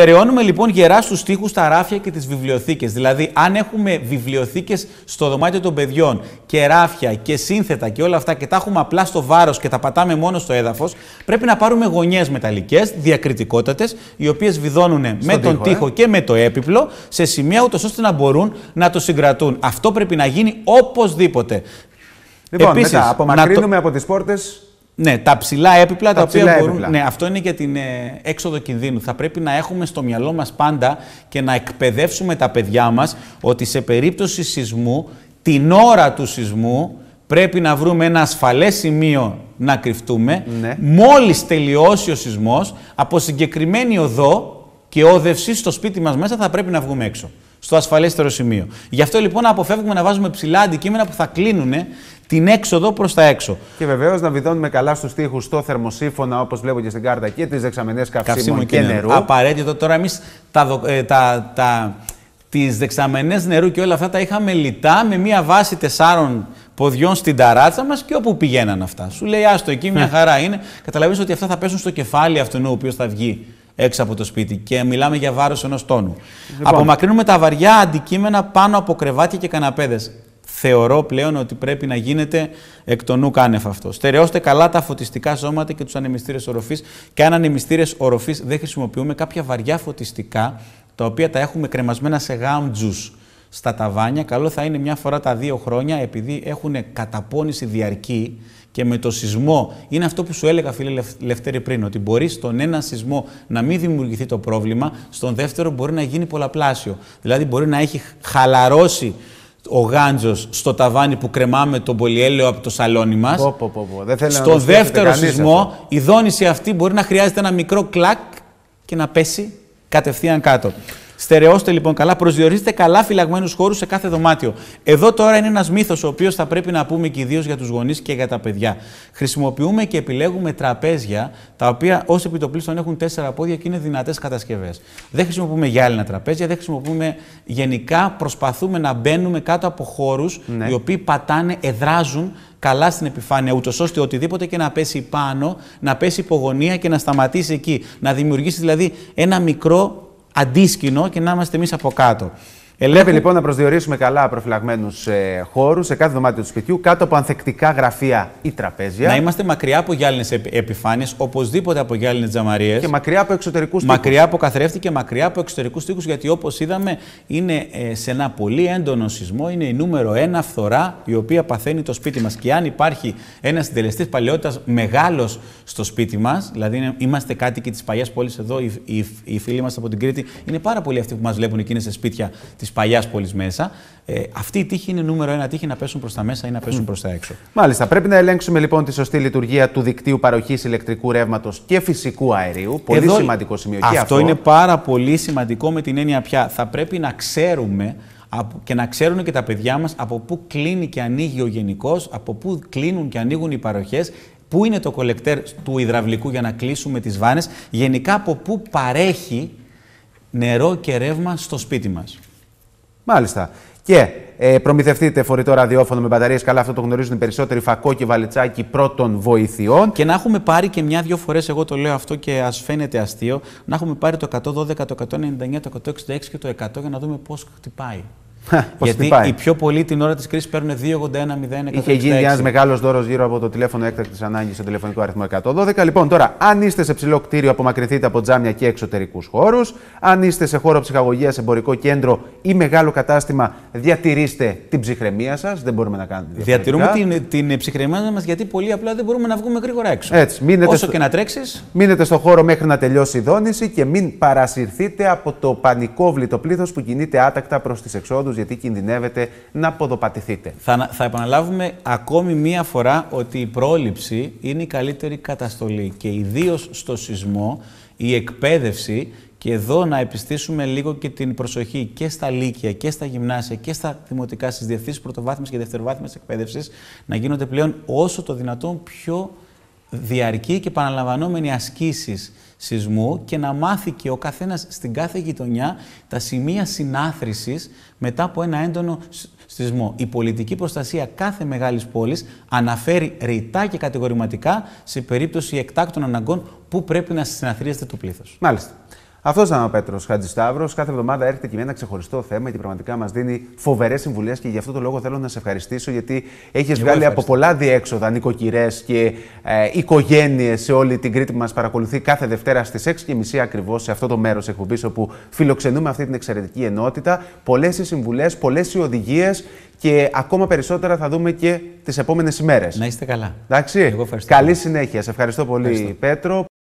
Αποθερεώνουμε λοιπόν γερά στους τοίχου τα ράφια και τις βιβλιοθήκες. Δηλαδή, αν έχουμε βιβλιοθήκες στο δωμάτιο των παιδιών και ράφια και σύνθετα και όλα αυτά και τα έχουμε απλά στο βάρος και τα πατάμε μόνο στο έδαφος, πρέπει να πάρουμε γωνιές μεταλλικές, διακριτικότατες, οι οποίες βιδώνουν με τον τοίχο ε. και με το έπιπλο σε σημεία ούτως ώστε να μπορούν να το συγκρατούν. Αυτό πρέπει να γίνει οπωσδήποτε. Λοιπόν, Επίσης, μετά απομακρύνουμε από τις πόρτες ναι, τα ψηλά έπιπλα τα, οποία μπορούν. Ναι, αυτό είναι για την ε, έξοδο κινδύνου. Θα πρέπει να έχουμε στο μυαλό μας πάντα και να εκπαιδεύσουμε τα παιδιά μας ότι σε περίπτωση σεισμού, την ώρα του σεισμού, πρέπει να βρούμε ένα ασφαλές σημείο να κρυφτούμε. Ναι. Μόλις τελειώσει ο σεισμός από συγκεκριμένη οδό και όδευση στο σπίτι μας μέσα θα πρέπει να βγούμε έξω. Στο ασφαλέστερο σημείο. Γι' αυτό λοιπόν αποφεύγουμε να βάζουμε ψηλά αντικείμενα που θα κλείνουν την έξοδο προς τα έξω. Και βεβαίως να βιδώνουμε καλά στους τοίχου το θερμοσύφωνα, όπως βλέπω και στην κάρτα, και τις δεξαμενές καυσίμων και, και νερού. Απαραίτητο τώρα εμείς τα, ε, τα, τα, τις δεξαμενές νερού και όλα αυτά τα είχαμε λιτά με μία βάση τεσσάρων ποδιών στην ταράτσα μας και όπου πηγαίναν αυτά. Σου λέει, Άστο, εκεί μια ναι. χαρά είναι. Καταλαβαίνεις ότι αυτά θα πέσουν στο κεφάλι αυτού ο οποίος θα βγει έξω από το σπίτι και μιλάμε για βάρος ενός τόνου. Λοιπόν. Απομακρύνουμε τα βαριά αντικείμενα πάνω από κρεβάτια και καναπέδες θεωρώ πλέον ότι πρέπει να γίνεται εκ των νου κάνευ αυτό. Στερεώστε καλά τα φωτιστικά σώματα και τους ανεμιστήρες οροφή. Και αν ανεμιστήρες οροφή δεν χρησιμοποιούμε κάποια βαριά φωτιστικά, τα οποία τα έχουμε κρεμασμένα σε γάμτζου στα ταβάνια. Καλό θα είναι μια φορά τα δύο χρόνια, επειδή έχουν καταπώνηση διαρκή και με το σεισμό. Είναι αυτό που σου έλεγα, φίλε Λευτέρη, πριν, ότι μπορείς στον ένα σεισμό να μην δημιουργηθεί το πρόβλημα, στον δεύτερο μπορεί να γίνει πολλαπλάσιο. Δηλαδή, μπορεί να έχει χαλαρώσει ο Γάντζος στο ταβάνι που κρεμάμε τον πολυέλαιο από το σαλόνι μας. Στο δεύτερο σεισμό, η δόνηση αυτή μπορεί να χρειάζεται ένα μικρό κλακ και να πέσει κατευθείαν κάτω. Στερεώστε λοιπόν καλά, προσδιορίστε καλά φυλαγμένους χώρους σε κάθε δωμάτιο. Εδώ τώρα είναι ένας μύθος ο οποίος θα πρέπει να πούμε και ιδίως για τους γονείς και για τα παιδιά. Χρησιμοποιούμε και επιλέγουμε τραπέζια τα οποία ως επιτοπλίστων έχουν τέσσερα πόδια και είναι δυνατές κατασκευές. Δεν χρησιμοποιούμε γυάλινα τραπέζια, δεν χρησιμοποιούμε γενικά προσπαθούμε να μπαίνουμε κάτω από χώρους ναι. οι οποίοι πατάνε, εδράζουν καλά στην επιφάνεια, ούτως ώστε οτιδήποτε και να πέσει πάνω, να πέσει υπογωνία και να σταματήσει εκεί. Να δημιουργήσει δηλαδή ένα μικρό αντίσκηνο και να είμαστε εμείς από κάτω. Ελέπει λοιπόν να προσδιορίσουμε καλά προφυλαγμένους ε, χώρους σε κάθε δωμάτιο του σπιτιού, κάτω από ανθεκτικά γραφεία ή τραπέζια. Να είμαστε μακριά από γυάλινες επιφάνειες, οπωσδήποτε από γυάλινες τζαμαρίες. Και μακριά από εξωτερικούς τοίχους. Μακριά από καθρέφτη και μακριά από εξωτερικούς τοίχους, γιατί όπως είδαμε είναι ε, σε ένα πολύ έντονο σεισμό, είναι η νούμερο ένα φθορά η οποία παθαίνει το σπίτι μας. Και αν υπάρχει ένας συντελεστής παλαιότητας μεγάλος στο σπίτι μας, δηλαδή είναι, είμαστε κάτοικοι της παλιάς πόλης εδώ, οι, οι, οι φίλοι μας από την Κρήτη, είναι πάρα πολλοί αυτοί που μας βλέπουν εκείνες σε σπίτια της της παλιάς πόλης μέσα. Ε, αυτή η τύχη είναι νούμερο ένα τύχη να πέσουν προς τα μέσα ή να πέσουν προς προ τα έξω. Μάλιστα. Πρέπει να ελέγξουμε λοιπόν τη σωστή λειτουργία του δικτύου παροχής ηλεκτρικού ρεύματος και φυσικού αερίου. Πολύ σημαντικό σημείο. Αυτό, αυτό είναι πάρα πολύ σημαντικό με την έννοια πια. Θα πρέπει να ξέρουμε και να ξέρουν και τα παιδιά μας από πού κλείνει και ανοίγει ο γενικός, από πού κλείνουν και ανοίγουν οι παροχές, πού είναι το κολεκτέρ του υδραυλικού για να κλείσουμε τις βάνες, γενικά από πού παρέχει νερό και ρεύμα στο σπίτι μας. Μάλιστα. Και ε, προμηθευτείτε φορητό ραδιόφωνο με μπαταρίες. Καλά, αυτό το γνωρίζουν οι περισσότεροι. Φακό και βαλιτσάκι πρώτων βοηθειών. Και να έχουμε πάρει και μια-δύο φορές, εγώ το λέω αυτό και ας φαίνεται αστείο, να έχουμε πάρει το 112, το 199, το 166 και το 100 για να δούμε πώς χτυπάει. Γιατί οι πιο πολλοί την ώρα της κρίσης παίρνουν 2,81,01. Είχε γίνει ένας μεγάλος δώρος γύρω από το τηλέφωνο έκτακτης ανάγκης στο τηλεφωνικό αριθμό 112. Λοιπόν, τώρα, αν είστε σε ψηλό κτίριο, απομακρυνθείτε από τζάμια και εξωτερικούς χώρους. Αν είστε σε χώρο ψυχαγωγίας, εμπορικό κέντρο ή μεγάλο κατάστημα, διατηρήστε την ψυχραιμία σας. Δεν μπορούμε να κάνουμε. Διατηρούμε την, την ψυχραιμία μας γιατί πολύ απλά δεν μπορούμε να βγούμε γρήγορα έξω. Έτσι, μείνετε Όσο στο... και να τρέξεις. Μείνετε στο χώρο μέχρι να τελειώσει η δόνηση και μην παρασυρθείτε από το πανικόβλητο πλήθος που κινείται άτακτα προς τις εξόδους γιατί κινδυνεύετε να ποδοπατηθείτε. Θα, θα επαναλάβουμε ακόμη μία φορά ότι η πρόληψη είναι η καλύτερη καταστολή και ιδίως στο σεισμό η εκπαίδευση και εδώ να επιστήσουμε λίγο και την προσοχή και στα λύκεια και στα γυμνάσια και στα δημοτικά, στις διευθύνσει πρωτοβάθμιας και δευτεροβάθμιας εκπαίδευσης, να γίνονται πλέον όσο το δυνατόν πιο διαρκή και επαναλαμβανόμενη ασκήσεις σεισμού και να μάθει και ο καθένας στην κάθε γειτονιά τα σημεία συνάθρησης μετά από ένα έντονο σεισμό. Η πολιτική προστασία κάθε μεγάλης πόλης αναφέρει ρητά και κατηγορηματικά σε περίπτωση εκτάκτων αναγκών που πρέπει να συναθρίζεται το πλήθος. Μάλιστα. Αυτός ήταν ο Πέτρος Χατζησταύρος. Κάθε εβδομάδα έρχεται και με ένα ξεχωριστό θέμα και πραγματικά μας δίνει φοβερές συμβουλές και γι' αυτό το λόγο θέλω να σε ευχαριστήσω γιατί έχεις βγάλει από πολλά διέξοδα νοικοκυρές και ε, οικογένειες σε όλη την Κρήτη που μας παρακολουθεί κάθε Δευτέρα στις 6.30 ακριβώς σε αυτό το μέρος εκπομπής όπου φιλοξενούμε αυτή την εξαιρετική ενότητα. Πολλές οι συμβουλές, πολλές οι οδηγίες και ακόμα περισσότερα θα δούμε και τις επόμενες ημέρες. Να είστε καλά. Εντάξει. Καλή συνέχεια. Σε ευχαριστώ πολύ, Πέτρο.